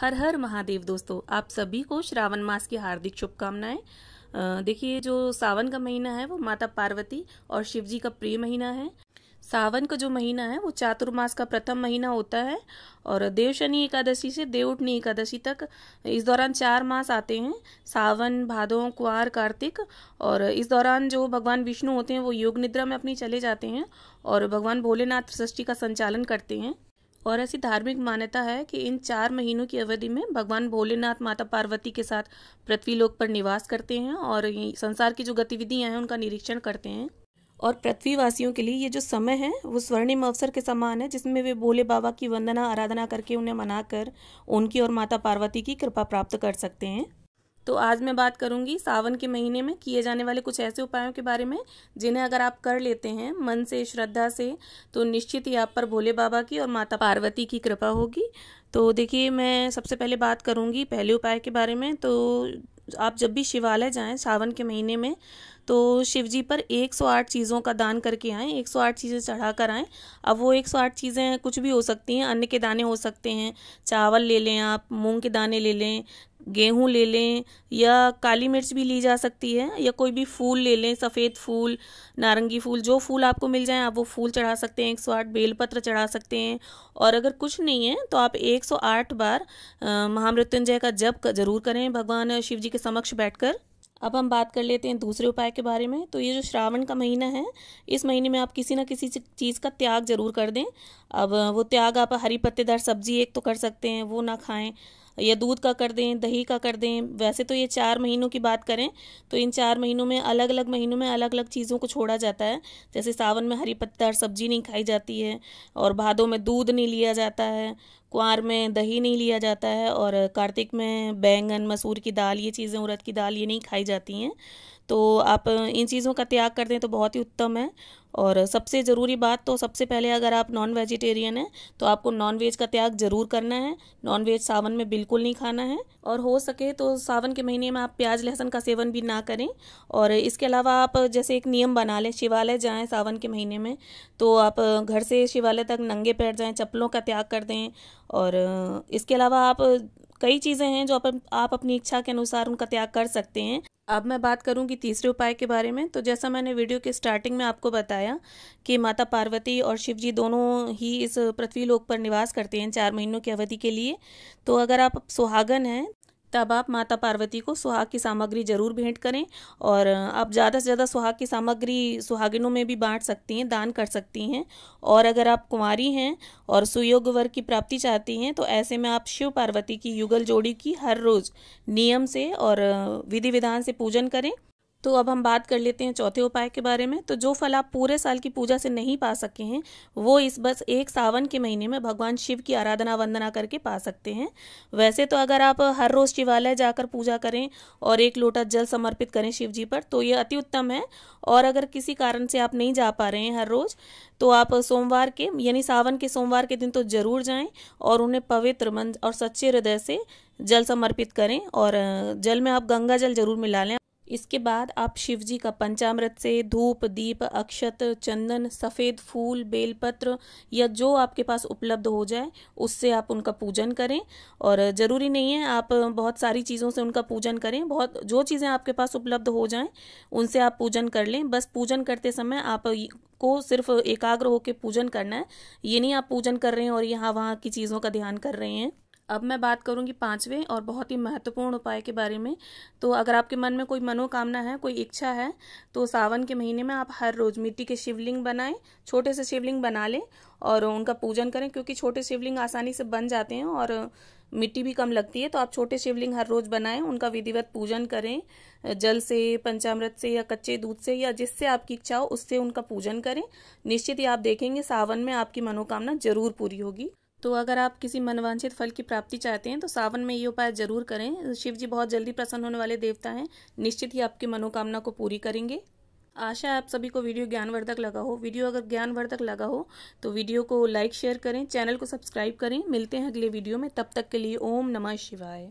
हर हर महादेव दोस्तों आप सभी को श्रावण मास की हार्दिक शुभकामनाएं देखिए जो सावन का महीना है वो माता पार्वती और शिव जी का प्रिय महीना है सावन का जो महीना है वो चातुर्मास का प्रथम महीना होता है और देवशनि एकादशी से देवउठनी एकादशी तक इस दौरान चार मास आते हैं सावन भादों कुआर कार्तिक और इस दौरान जो भगवान विष्णु होते हैं वो योग निद्रा में अपनी चले जाते हैं और भगवान भोलेनाथ सृष्टि का संचालन करते हैं और ऐसी धार्मिक मान्यता है कि इन चार महीनों की अवधि में भगवान भोलेनाथ माता पार्वती के साथ पृथ्वी लोक पर निवास करते हैं और संसार की जो गतिविधियां हैं उनका निरीक्षण करते हैं और पृथ्वीवासियों के लिए ये जो समय है वो स्वर्णिम अवसर के समान है जिसमें वे भोले बाबा की वंदना आराधना करके उन्हें मनाकर उनकी और माता पार्वती की कृपा प्राप्त कर सकते हैं तो आज मैं बात करूंगी सावन के महीने में किए जाने वाले कुछ ऐसे उपायों के बारे में जिन्हें अगर आप कर लेते हैं मन से श्रद्धा से तो निश्चित ही आप पर भोले बाबा की और माता पार्वती की कृपा होगी तो देखिए मैं सबसे पहले बात करूंगी पहले उपाय के बारे में तो आप जब भी शिवालय जाएं सावन के महीने में तो शिव जी पर 108 चीज़ों का दान करके आएँ 108 चीज़ें चढ़ा कर आएँ अब वो 108 चीज़ें कुछ भी हो सकती हैं अन्न के दाने हो सकते हैं चावल ले लें आप मूंग के दाने ले लें गेहूँ ले लें या काली मिर्च भी ली जा सकती है या कोई भी फूल ले लें सफ़ेद फूल नारंगी फूल जो फूल आपको मिल जाए आप वो फूल चढ़ा सकते हैं एक सौ आठ बेलपत्र चढ़ा सकते हैं और अगर कुछ नहीं है तो आप 108 बार महामृत्युंजय का जप जरूर करें भगवान शिव जी के समक्ष बैठकर अब हम बात कर लेते हैं दूसरे उपाय के बारे में तो ये जो श्रावण का महीना है इस महीने में आप किसी ना किसी चीज़ का त्याग जरूर कर दें अब वो त्याग आप हरी पत्तेदार सब्जी एक तो कर सकते हैं वो ना खाएं या दूध का कर दें दही का कर दें वैसे तो ये चार महीनों की बात करें तो इन चार महीनों में अलग अलग महीनों में अलग अलग चीज़ों को छोड़ा जाता है जैसे सावन में हरी पत्तेदार सब्जी नहीं खाई जाती है और भादों में दूध नहीं लिया जाता है कुंवर में दही नहीं लिया जाता है और कार्तिक में बैंगन मसूर की दाल ये चीज़ें उड़द की दाल ये नहीं खाई जाती हैं तो आप इन चीज़ों का त्याग कर दें तो बहुत ही उत्तम है और सबसे ज़रूरी बात तो सबसे पहले अगर आप नॉन वेजिटेरियन हैं तो आपको नॉन वेज का त्याग ज़रूर करना है नॉन वेज सावन में बिल्कुल नहीं खाना है और हो सके तो सावन के महीने में आप प्याज लहसुन का सेवन भी ना करें और इसके अलावा आप जैसे एक नियम बना लें शिवालय जाएं सावन के महीने में तो आप घर से शिवालय तक नंगे पैर जाएँ चप्पलों का त्याग कर दें और इसके अलावा आप कई चीज़ें हैं जो अपन आप अपनी इच्छा के अनुसार उनका त्याग कर सकते हैं अब मैं बात कि तीसरे उपाय के बारे में तो जैसा मैंने वीडियो के स्टार्टिंग में आपको बताया कि माता पार्वती और शिव जी दोनों ही इस पृथ्वी लोक पर निवास करते हैं चार महीनों की अवधि के लिए तो अगर आप सुहागन हैं तब आप माता पार्वती को सुहाग की सामग्री जरूर भेंट करें और आप ज़्यादा से ज़्यादा सुहाग की सामग्री सुहागिनों में भी बांट सकती हैं दान कर सकती हैं और अगर आप कुंवारी हैं और सुयोग वर्ग की प्राप्ति चाहती हैं तो ऐसे में आप शिव पार्वती की युगल जोड़ी की हर रोज़ नियम से और विधि विधान से पूजन करें तो अब हम बात कर लेते हैं चौथे उपाय के बारे में तो जो फल आप पूरे साल की पूजा से नहीं पा सके हैं वो इस बस एक सावन के महीने में भगवान शिव की आराधना वंदना करके पा सकते हैं वैसे तो अगर आप हर रोज़ शिवालय जाकर पूजा करें और एक लोटा जल समर्पित करें शिव जी पर तो ये अति उत्तम है और अगर किसी कारण से आप नहीं जा पा रहे हैं हर रोज़ तो आप सोमवार के यानी सावन के सोमवार के दिन तो ज़रूर जाएं और उन्हें पवित्र मन और सच्चे हृदय से जल समर्पित करें और जल में आप गंगा जल जरूर मिला लें इसके बाद आप शिव जी का पंचामृत से धूप दीप अक्षत चंदन सफ़ेद फूल बेलपत्र या जो आपके पास उपलब्ध हो जाए उससे आप उनका पूजन करें और ज़रूरी नहीं है आप बहुत सारी चीज़ों से उनका पूजन करें बहुत जो चीज़ें आपके पास उपलब्ध हो जाएं उनसे आप पूजन कर लें बस पूजन करते समय आप को सिर्फ एकाग्र होकर पूजन करना है ये नहीं आप पूजन कर रहे हैं और यहाँ वहाँ की चीज़ों का ध्यान कर रहे हैं अब मैं बात करूंगी पांचवें और बहुत ही महत्वपूर्ण उपाय के बारे में तो अगर आपके मन में कोई मनोकामना है कोई इच्छा है तो सावन के महीने में आप हर रोज मिट्टी के शिवलिंग बनाएं छोटे से शिवलिंग बना लें और उनका पूजन करें क्योंकि छोटे शिवलिंग आसानी से बन जाते हैं और मिट्टी भी कम लगती है तो आप छोटे शिवलिंग हर रोज बनाएं उनका विधिवत पूजन करें जल से पंचामृत से या कच्चे दूध से या जिससे आपकी इच्छा हो उससे उनका पूजन करें निश्चित ही आप देखेंगे सावन में आपकी मनोकामना जरूर पूरी होगी तो अगर आप किसी मनवांछित फल की प्राप्ति चाहते हैं तो सावन में ये उपाय जरूर करें शिव जी बहुत जल्दी प्रसन्न होने वाले देवता हैं निश्चित ही आपकी मनोकामना को पूरी करेंगे आशा है आप सभी को वीडियो ज्ञानवर्धक लगा हो वीडियो अगर ज्ञानवर्धक लगा हो तो वीडियो को लाइक शेयर करें चैनल को सब्सक्राइब करें मिलते हैं अगले वीडियो में तब तक के लिए ओम नमः शिवाय